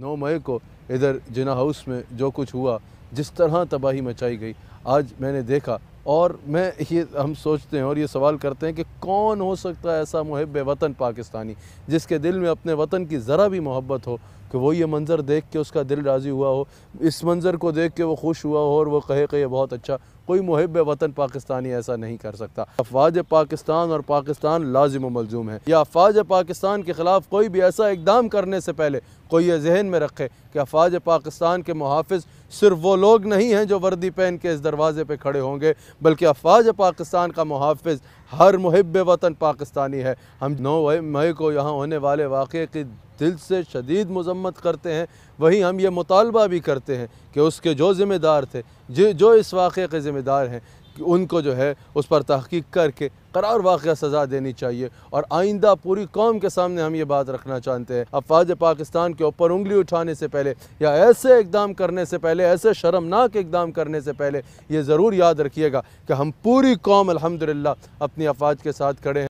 नौ मई को इधर जिना हाउस में जो कुछ हुआ जिस तरह तबाही मचाई गई आज मैंने देखा और मैं ये हम सोचते हैं और ये सवाल करते हैं कि कौन हो सकता है ऐसा मुहब वतन पाकिस्तानी जिसके दिल में अपने वतन की ज़रा भी मोहब्बत हो कि वो ये मंज़र देख के उसका दिल राज़ी हुआ हो इस मंज़र को देख के वो खुश हुआ हो और वो कहे कि ये बहुत अच्छा कोई मुहब वतन पाकिस्तानी ऐसा नहीं कर सकता अफवाज पाकिस्तान और पाकिस्तान लाजिम मलजूम है या अफवाज पाकिस्तान के ख़िलाफ़ कोई भी ऐसा इकदाम करने से पहले कोई ये जहन में रखे कि अफवाज पाकिस्तान के मुहाफ़ सिर्फ वो लोग नहीं हैं जो वर्दी पहन के इस दरवाज़े पर खड़े होंगे बल्कि अफवाज पाकिस्तान का मुहाफ़ हर मुहब वतन पाकिस्तानी है हम नौ मई को यहाँ होने वाले वाक़े की दिल से शदीद मजम्मत करते हैं वहीं हम ये मुतालबा भी करते हैं कि उसके जो ज़िम्मेदार थे जो इस वाक़े के ज़िम्मेदार हैं उनको जो है उस पर तहकीक करके करार वाक़ सज़ा देनी चाहिए और आइंदा पूरी कौम के सामने हम ये बात रखना चाहते हैं अफवाज पाकिस्तान के ऊपर उंगली उठाने से पहले या ऐसे इकदाम करने से पहले ऐसे शर्मनाक इकदाम करने से पहले ये ज़रूर याद रखिएगा कि हम पूरी कौम अलहमदिल्ला अपनी अफवाज के साथ खड़े हैं